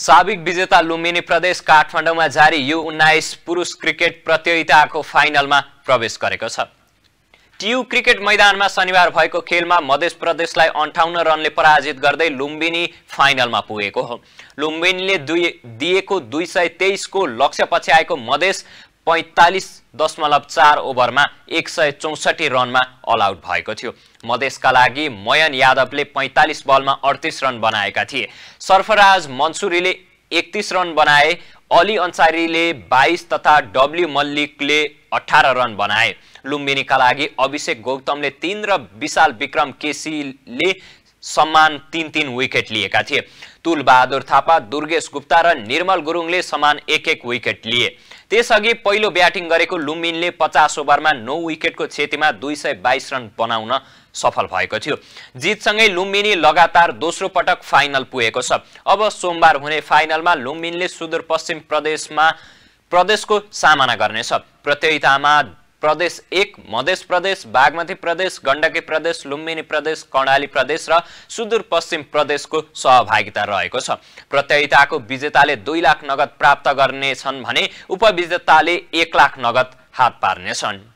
साबिक विजेता लुम्बिनी प्रदेश काठमाडौँमा जारी यु उन्नाइस पुरुष क्रिकेट प्रतियोगिताको फाइनलमा प्रवेश गरेको छ टियु क्रिकेट मैदानमा शनिबार भएको खेलमा मध्य प्रदेशलाई अन्ठाउन्न रनले पराजित गर्दै लुम्बिनी फाइनलमा पुगेको हो लुम्बिनीले दुई दिएको दुई सय तेइसको लक्ष्य पछ्याएको मधेस पैँतालिस दशमलव चार ओभरमा एक सय चौसठी रनमा अल आउट भएको थियो मधेसका लागि मयन यादवले पैँतालिस बलमा अडतिस रन बनाएका थिए सर्फराज मन्सुरीले एकतिस रन बनाए अली अन्सारीले बाइस तथा डब्ल्यु मल्लिकले अठार रन बनाए लुम्बिनीका लागि अभिषेक गौतमले तिन र विशाल विक्रम केसीले सम्मान तीन तीन विकेट लिएका थिए तुलबहादुर थापा दुर्गेश गुप्ता र निर्मल गुरुङले समान एक एक विकेट लिए त्यसअघि पहिलो ब्याटिङ गरेको लुम्बिनले पचास ओभरमा नौ विकेटको क्षतिमा दुई सय बाइस रन बनाउन सफल भएको थियो जितसँगै लुम्बिनी लगातार दोस्रो पटक फाइनल पुगेको छ अब सोमबार हुने फाइनलमा लुम्बिनले सुदूरपश्चिम प्रदेशमा प्रदेशको सामना गर्नेछ प्रतियोगितामा प्रदेश एक मधेस प्रदेश बागमती प्रदेश गण्डकी प्रदेश लुम्बिनी प्रदेश कर्णाली प्रदेश र सुदूरपश्चिम प्रदेशको सहभागिता रहेको छ प्रतियोगिताको विजेताले दुई लाख नगद प्राप्त गर्नेछन् भने उपविजेताले एक लाख नगद हात पार्नेछन्